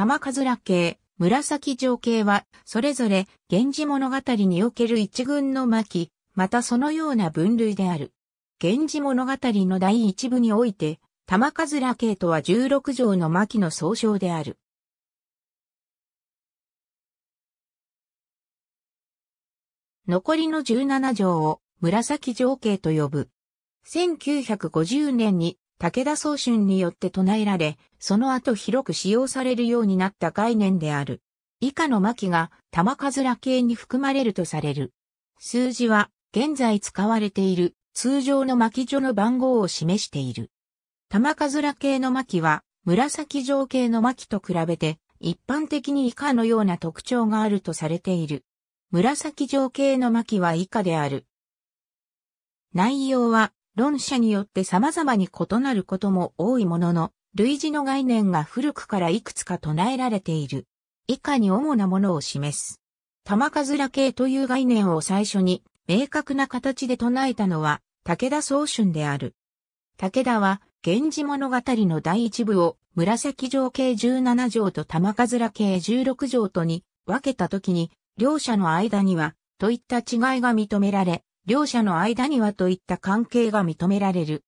玉かずら系、紫城系は、それぞれ、源氏物語における一群の巻、またそのような分類である。源氏物語の第一部において、玉かずら系とは16条の巻の総称である。残りの17条を紫城系と呼ぶ。1950年に武田総春によって唱えられ、その後広く使用されるようになった概念である。以下の巻が玉かずら系に含まれるとされる。数字は現在使われている通常の巻所の番号を示している。玉かずら系の巻は紫状系の巻と比べて一般的に以下のような特徴があるとされている。紫状系の巻は以下である。内容は論者によって様々に異なることも多いものの、類似の概念が古くからいくつか唱えられている。以下に主なものを示す。玉数ら系という概念を最初に明確な形で唱えたのは武田総春である。武田は源氏物語の第一部を紫城系17条と玉数ら系16条とに分けた時に両者の間にはといった違いが認められ、両者の間にはといった関係が認められる。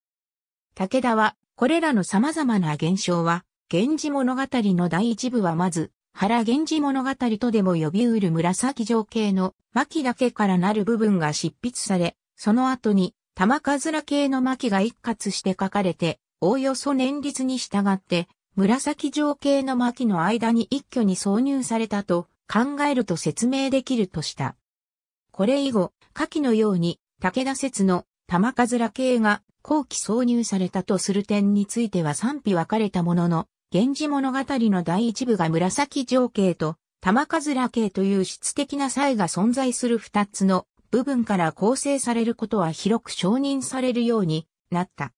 武田は、これらの様々な現象は、源氏物語の第一部はまず、原源氏物語とでも呼びうる紫情系の巻だけからなる部分が執筆され、その後に玉数ら系の巻が一括して書かれて、おおよそ年率に従って、紫情系の巻の間に一挙に挿入されたと考えると説明できるとした。これ以後、下記のように、武田説の玉から系が後期挿入されたとする点については賛否分かれたものの、源氏物語の第一部が紫情景と玉から系という質的な差異が存在する二つの部分から構成されることは広く承認されるようになった。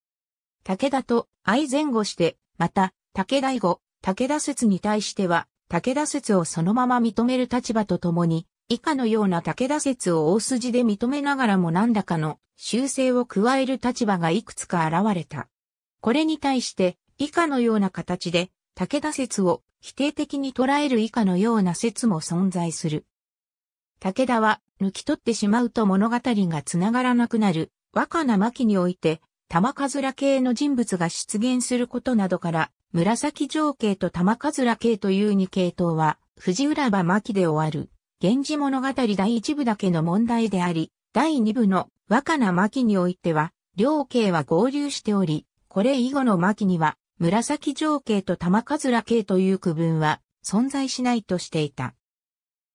武田と相前後して、また、武田以後、武田説に対しては、武田説をそのまま認める立場とともに、以下のような武田説を大筋で認めながらも何らかの修正を加える立場がいくつか現れた。これに対して以下のような形で武田説を否定的に捉える以下のような説も存在する。武田は抜き取ってしまうと物語がつながらなくなる若な巻において玉かずら系の人物が出現することなどから紫情景と玉かずら系という二系統は藤浦場巻で終わる。源氏物語第一部だけの問題であり、第二部の若菜巻においては、両慶は合流しており、これ以後の巻には、紫上慶と玉桂系という区分は存在しないとしていた。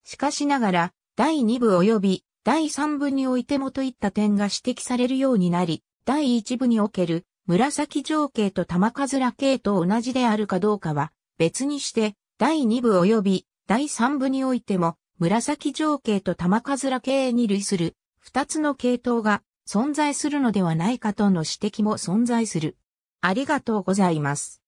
しかしながら、第2部及び第3部においてもといった点が指摘されるようになり、第1部における紫上慶と玉桂系と同じであるかどうかは別にして、第2部及び第3部においても紫情景と玉ら系に類する二つの系統が存在するのではないかとの指摘も存在する。ありがとうございます。